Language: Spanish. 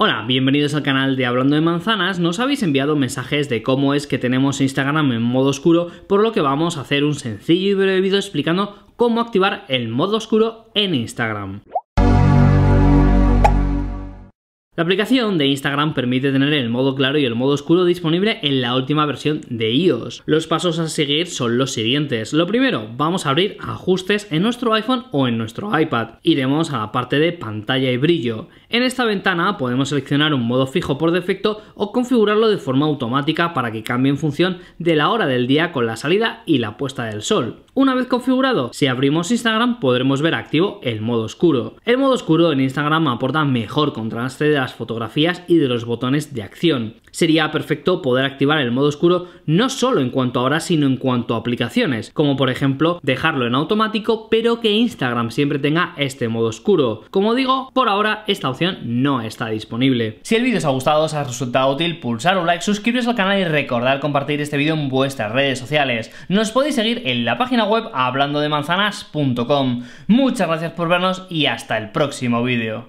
Hola, bienvenidos al canal de Hablando de Manzanas. Nos habéis enviado mensajes de cómo es que tenemos Instagram en modo oscuro, por lo que vamos a hacer un sencillo y breve video explicando cómo activar el modo oscuro en Instagram. La aplicación de Instagram permite tener el modo claro y el modo oscuro disponible en la última versión de iOS. Los pasos a seguir son los siguientes. Lo primero, vamos a abrir ajustes en nuestro iPhone o en nuestro iPad. Iremos a la parte de pantalla y brillo. En esta ventana podemos seleccionar un modo fijo por defecto o configurarlo de forma automática para que cambie en función de la hora del día con la salida y la puesta del sol. Una vez configurado, si abrimos Instagram podremos ver activo el modo oscuro. El modo oscuro en Instagram aporta mejor contraste de la fotografías y de los botones de acción. Sería perfecto poder activar el modo oscuro no solo en cuanto a horas, sino en cuanto a aplicaciones, como por ejemplo dejarlo en automático, pero que Instagram siempre tenga este modo oscuro. Como digo, por ahora esta opción no está disponible. Si el vídeo os ha gustado, os ha resultado útil, pulsar un like, suscribiros al canal y recordar compartir este vídeo en vuestras redes sociales. Nos podéis seguir en la página web hablando hablandodemanzanas.com. Muchas gracias por vernos y hasta el próximo vídeo.